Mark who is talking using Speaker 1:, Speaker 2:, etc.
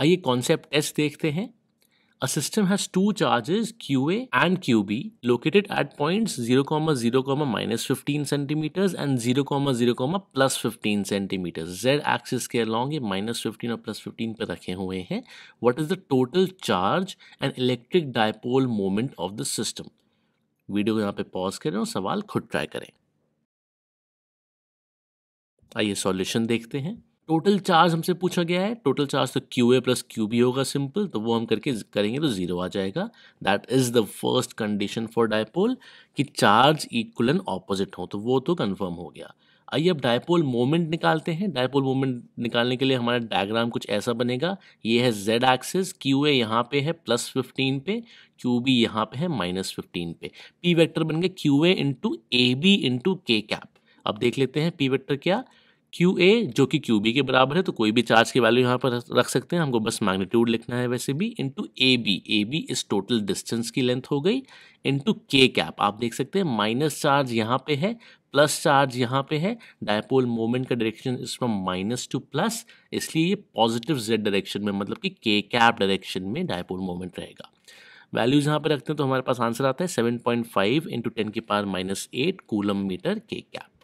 Speaker 1: आइए concept concepts देखते हैं a system has two charges Q A and Q B located at point zero comma zero comma minus fifteen centimetres and zero comma zero comma plus fifteen centimetre z axis के along ये minus fifteen और plus fifteen पर रखे हुए हैं what is the total charge and electric dipole moment of the system video को यहाँ पे पॉज करें और सवाल खुद ट्राई करें आइए सॉल्यूशन देखते हैं टोटल चार्ज हमसे पूछा गया है टोटल चार्ज तो Q A plus Q B होगा सिंपल तो वो हम करके करेंगे तो जीरो आ जाएगा that is the first condition for dipole कि चार्ज इक्वल एंड ऑपोजिट हो तो वो तो कन्फर्म हो गया आइए अब डायपोल मोमेंट निकालते हैं डायपोल मोमेंट निकालने के लिए हमारा डायग्राम कुछ ऐसा बनेगा ये है जेड एक्सिस क्यू ए यहाँ पे है प्लस फिफ्टीन पे क्यू बी यहाँ पे है माइनस फिफ्टीन पे पी वेक्टर बन गया Q A into A B into K cap अब देख लेते हैं पी वेक्टर क्या क्यू ए जो कि क्यू बी के बराबर है तो कोई भी चार्ज की वैल्यू यहाँ पर रख सकते हैं हमको बस मैग्नीट्यूड लिखना है वैसे भी into A B A B इस टोटल डिस्टेंस की लेंथ हो गई इंटू के कैप आप देख सकते हैं माइनस चार्ज यहाँ पे है प्लस चार्ज यहाँ पे है डायपोल मोमेंट का direction is from minus to plus इसलिए ये पॉजिटिव जेड डायरेक्शन में मतलब कि के कैप डायरेक्शन में डायपोल मोमेंट रहेगा वैल्यूज यहाँ पे रखते हैं तो हमारे पास आंसर आता है seven point five into ten के power minus eight coulomb metre K cap